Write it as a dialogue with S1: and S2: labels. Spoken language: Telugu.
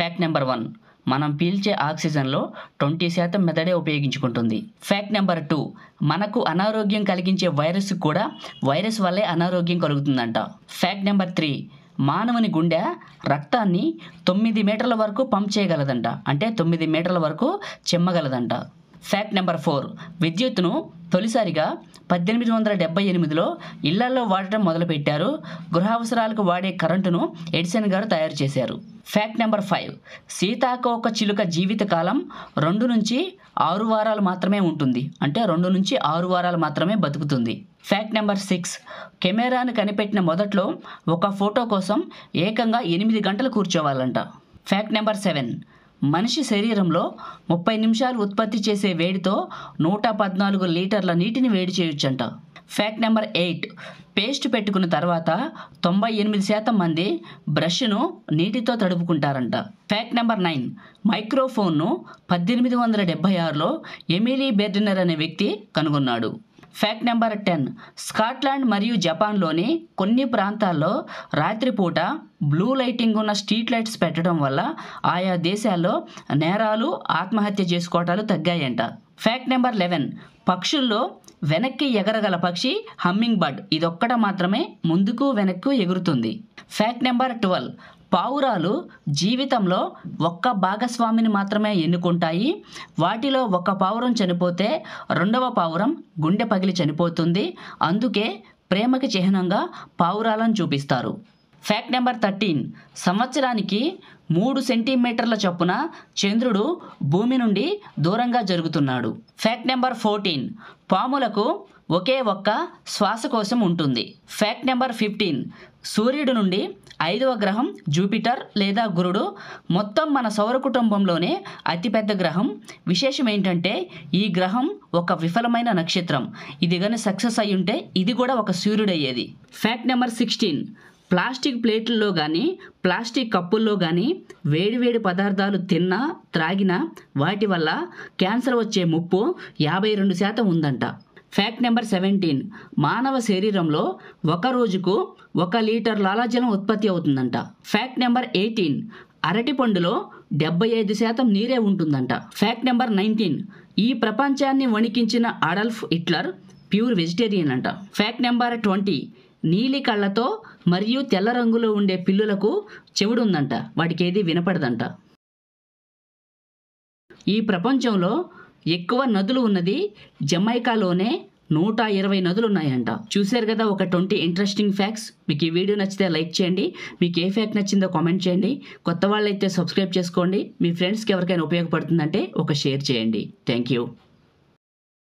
S1: ఫ్యాక్ట్ నెంబర్ వన్ మనం పీల్చే ఆక్సిజన్లో ట్వంటీ శాతం మెదడే ఉపయోగించుకుంటుంది ఫ్యాక్ట్ నెంబర్ టూ మనకు అనారోగ్యం కలిగించే వైరస్ కూడా వైరస్ వల్లే అనారోగ్యం కలుగుతుందంట ఫ్యాక్ట్ నెంబర్ త్రీ మానవుని గుండె రక్తాన్ని తొమ్మిది మీటర్ల వరకు పంప్ చేయగలదంట అంటే తొమ్మిది మీటర్ల వరకు చెమ్మగలదంట ఫ్యాక్ట్ నెంబర్ ఫోర్ విద్యుత్ను తొలిసారిగా పద్దెనిమిది వందల డెబ్బై ఎనిమిదిలో ఇళ్లలో వాడటం మొదలుపెట్టారు గృహావసరాలకు వాడే కరెంటును ఎడిసన్ గారు తయారు చేశారు ఫ్యాక్ట్ నెంబర్ ఫైవ్ సీతాకోక చిలుక జీవితకాలం రెండు నుంచి ఆరు వారాలు మాత్రమే ఉంటుంది అంటే రెండు నుంచి ఆరు వారాలు మాత్రమే బతుకుతుంది ఫ్యాక్ట్ నెంబర్ సిక్స్ కెమెరాను కనిపెట్టిన మొదట్లో ఒక ఫోటో కోసం ఏకంగా ఎనిమిది గంటలు కూర్చోవాలంట ఫ్యాక్ట్ నెంబర్ సెవెన్ మనిషి శరీరంలో ముప్పై నిమిషాలు ఉత్పత్తి చేసే వేడితో నూట పద్నాలుగు లీటర్ల నీటిని వేడి చేయొచ్చంట ఫ్యాక్ట్ నెంబర్ ఎయిట్ పేస్ట్ పెట్టుకున్న తర్వాత తొంభై ఎనిమిది శాతం మంది బ్రష్ను నీటితో తడుపుకుంటారంట ఫ్యాక్ట్ నెంబర్ నైన్ మైక్రోఫోన్ను పద్దెనిమిది వందల డెబ్బై ఆరులో ఎమిలీ బెర్డినర్ అనే వ్యక్తి కనుగొన్నాడు ఫ్యాక్ట్ నెంబర్ టెన్ స్కాట్లాండ్ మరియు జపాన్లోని కొన్ని ప్రాంతాల్లో రాత్రిపూట బ్లూ లైటింగ్ ఉన్న స్ట్రీట్ లైట్స్ పెట్టడం వల్ల ఆయా దేశాల్లో నేరాలు ఆత్మహత్య చేసుకోవటాలు తగ్గాయంట ఫ్యాక్ట్ నెంబర్ లెవెన్ పక్షుల్లో వెనక్కి ఎగరగల పక్షి హమ్మింగ్ బర్డ్ ఇదొక్కట మాత్రమే ముందుకు వెనక్కు ఎగురుతుంది ఫ్యాక్ట్ నెంబర్ ట్వెల్వ్ పావురాలు జీవితంలో ఒక్క భాగస్వామిని మాత్రమే ఎన్నుకుంటాయి వాటిలో ఒక పావురం చనిపోతే రెండవ పావురం గుండె పగిలి చనిపోతుంది అందుకే ప్రేమకి చిహ్నంగా పావురాలను చూపిస్తారు ఫ్యాక్ట్ నెంబర్ థర్టీన్ సంవత్సరానికి మూడు సెంటీమీటర్ల చొప్పున చంద్రుడు భూమి నుండి దూరంగా జరుగుతున్నాడు ఫ్యాక్ట్ నెంబర్ ఫోర్టీన్ పాములకు ఒకే ఒక్క శ్వాసకోశం ఉంటుంది ఫ్యాక్ట్ నెంబర్ ఫిఫ్టీన్ సూర్యుడు నుండి ఐదవ గ్రహం జూపిటర్ లేదా గురుడు మొత్తం మన సౌర కుటుంబంలోనే అతిపెద్ద గ్రహం విశేషం ఏంటంటే ఈ గ్రహం ఒక విఫలమైన నక్షత్రం ఇది కానీ సక్సెస్ అయ్యుంటే ఇది కూడా ఒక సూర్యుడయ్యేది ఫ్యాక్ట్ నెంబర్ సిక్స్టీన్ ప్లాస్టిక్ ప్లేట్లలో కానీ ప్లాస్టిక్ కప్పుల్లో కానీ వేడివేడి పదార్థాలు తిన్నా త్రాగినా వాటి వల్ల క్యాన్సర్ వచ్చే ముప్పు యాభై రెండు శాతం ఉందంట ఫ్యాక్ట్ నెంబర్ సెవెంటీన్ మానవ శరీరంలో ఒక రోజుకు ఒక లీటర్ లాలాజలం ఉత్పత్తి అవుతుందంట ఫ్యాక్ట్ నెంబర్ ఎయిటీన్ అరటి పండులో డెబ్బై ఐదు శాతం నీరే ఉంటుందంట ఫ్యాక్ట్ నెంబర్ నైన్టీన్ ఈ ప్రపంచాన్ని వణికించిన అడల్ఫ్ హిట్లర్ ప్యూర్ వెజిటేరియన్ అంట ఫ్యాక్ట్ నెంబర్ ట్వంటీ నీలి కళ్ళతో మరియు తెల్ల రంగులో ఉండే పిల్లులకు చెవుడుందంట వాటికి ఏది వినపడదంట ఈ ప్రపంచంలో ఎక్కువ నదులు ఉన్నది జమైకాలోనే నూట ఇరవై నదులు ఉన్నాయంట చూశారు కదా ఒక ట్వంటీ ఇంట్రెస్టింగ్ ఫ్యాక్ట్స్ మీకు ఈ వీడియో నచ్చితే లైక్ చేయండి మీకు ఏ ఫ్యాక్ట్ నచ్చిందో కామెంట్ చేయండి కొత్త వాళ్ళైతే సబ్స్క్రైబ్ చేసుకోండి మీ ఫ్రెండ్స్కి ఎవరికైనా ఉపయోగపడుతుందంటే ఒక షేర్ చేయండి థ్యాంక్ యూ